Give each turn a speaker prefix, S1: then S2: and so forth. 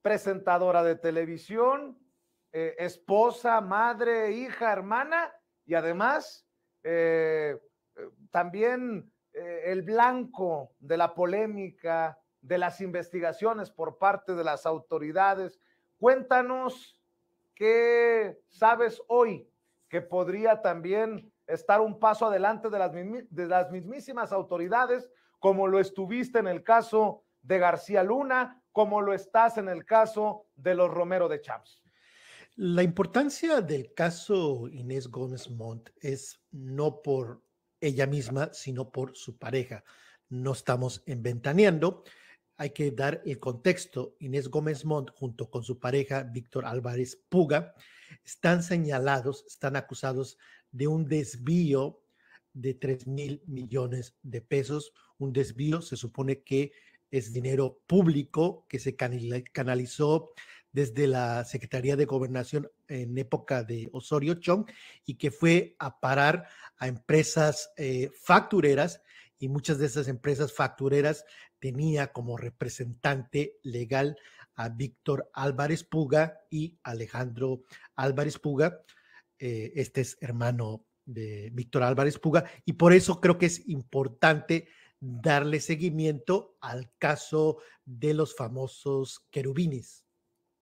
S1: presentadora de televisión, eh, esposa, madre, hija, hermana y además eh, también eh, el blanco de la polémica, de las investigaciones por parte de las autoridades. Cuéntanos qué sabes hoy que podría también estar un paso adelante de las, de las mismísimas autoridades, como lo estuviste en el caso de García Luna, como lo estás en el caso de los Romero de Champs.
S2: La importancia del caso Inés Gómez Montt es no por ella misma, sino por su pareja. No estamos inventaneando. Hay que dar el contexto. Inés Gómez Montt, junto con su pareja Víctor Álvarez Puga, están señalados, están acusados de un desvío de 3 mil millones de pesos. Un desvío se supone que es dinero público que se canalizó desde la Secretaría de Gobernación en época de Osorio Chong y que fue a parar a empresas eh, factureras y muchas de esas empresas factureras tenía como representante legal a Víctor Álvarez Puga y Alejandro Álvarez Puga. Eh, este es hermano de Víctor Álvarez Puga y por eso creo que es importante darle seguimiento al caso de los famosos querubines.